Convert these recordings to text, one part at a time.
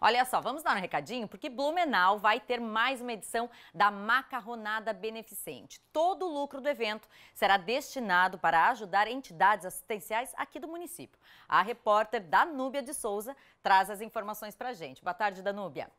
Olha só, vamos dar um recadinho porque Blumenau vai ter mais uma edição da Macarronada Beneficente. Todo o lucro do evento será destinado para ajudar entidades assistenciais aqui do município. A repórter Danúbia de Souza traz as informações para a gente. Boa tarde, Danúbia.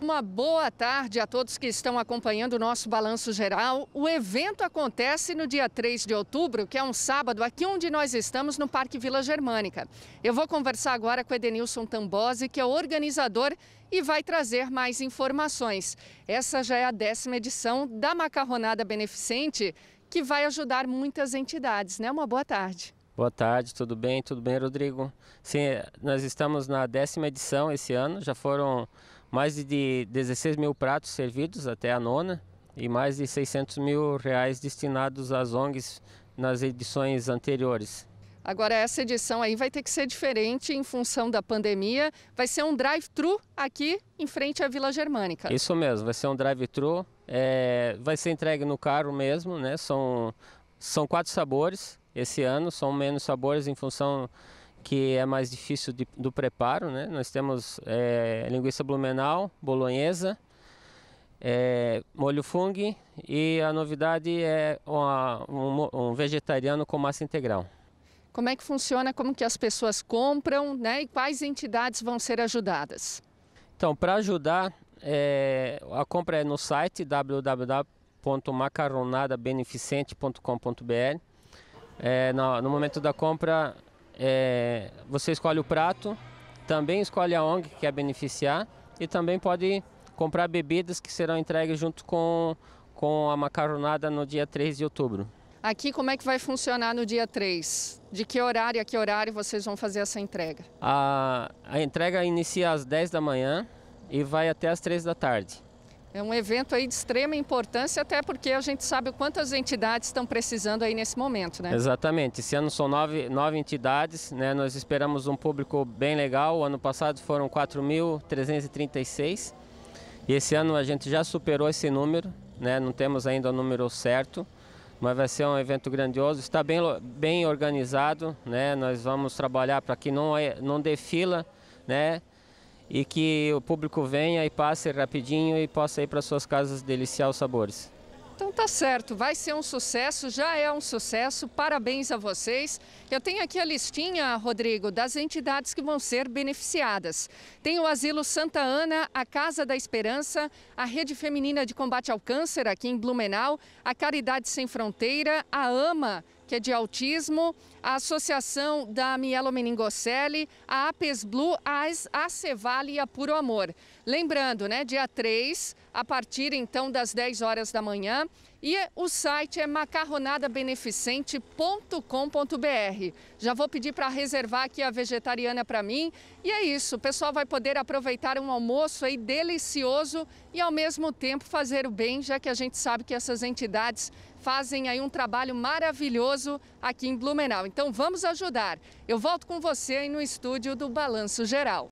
Uma boa tarde a todos que estão acompanhando o nosso Balanço Geral. O evento acontece no dia 3 de outubro, que é um sábado, aqui onde nós estamos, no Parque Vila Germânica. Eu vou conversar agora com Edenilson Tambosi, que é o organizador e vai trazer mais informações. Essa já é a décima edição da Macarronada Beneficente, que vai ajudar muitas entidades, né? Uma boa tarde. Boa tarde, tudo bem? Tudo bem, Rodrigo? Sim, é, nós estamos na décima edição esse ano, já foram mais de 16 mil pratos servidos até a nona e mais de 600 mil reais destinados às ONGs nas edições anteriores. Agora, essa edição aí vai ter que ser diferente em função da pandemia. Vai ser um drive-thru aqui em frente à Vila Germânica. Isso mesmo, vai ser um drive-thru. É, vai ser entregue no carro mesmo, né? São, são quatro sabores esse ano, são menos sabores em função que é mais difícil de, do preparo, né? Nós temos é, linguiça blumenau, bolonhesa, é, molho fungo e a novidade é uma, um, um, vegetariano com massa integral. Como é que funciona, como que as pessoas compram né, e quais entidades vão ser ajudadas? Então, para ajudar, é, a compra é no site www.macaronadabeneficente.com.br. É, no, no, momento da compra, é, você escolhe o prato, também escolhe a ONG que quer beneficiar e também pode comprar bebidas que serão entregues junto com, com a macarronada no dia 3 de outubro. Aqui, como é que vai funcionar no dia 3? De que horário a que horário vocês vão fazer essa entrega? A, a entrega inicia às 10 da manhã e vai até às 3 da tarde. É um evento aí de extrema importância, até porque a gente sabe quantas entidades estão precisando aí nesse momento, né? Exatamente. Esse ano são nove, nove entidades, né? Nós esperamos um público bem legal. O ano passado foram 4.336 e esse ano a gente já superou esse número, né? Não temos ainda o número certo, mas vai ser um evento grandioso. Está bem, bem organizado, né? Nós vamos trabalhar para que não, é, não defila, né? e que o público venha e passe rapidinho e possa ir para suas casas deliciar os sabores. Então tá certo, vai ser um sucesso, já é um sucesso. Parabéns a vocês. Eu tenho aqui a listinha, Rodrigo, das entidades que vão ser beneficiadas. Tem o Asilo Santa Ana, a Casa da Esperança, a Rede Feminina de Combate ao Câncer aqui em Blumenau, a Caridade Sem Fronteira, a AMA, que é de autismo, a Associação da Mielomeningocele, a APES Blue, a Cevale e a Puro Amor. Lembrando, né, dia 3, a partir então das 10 horas da manhã, e o site é macarronadabeneficente.com.br. Já vou pedir para reservar aqui a vegetariana para mim. E é isso, o pessoal vai poder aproveitar um almoço aí delicioso e ao mesmo tempo fazer o bem, já que a gente sabe que essas entidades fazem aí um trabalho maravilhoso aqui em Blumenau. Então vamos ajudar. Eu volto com você aí no estúdio do Balanço Geral.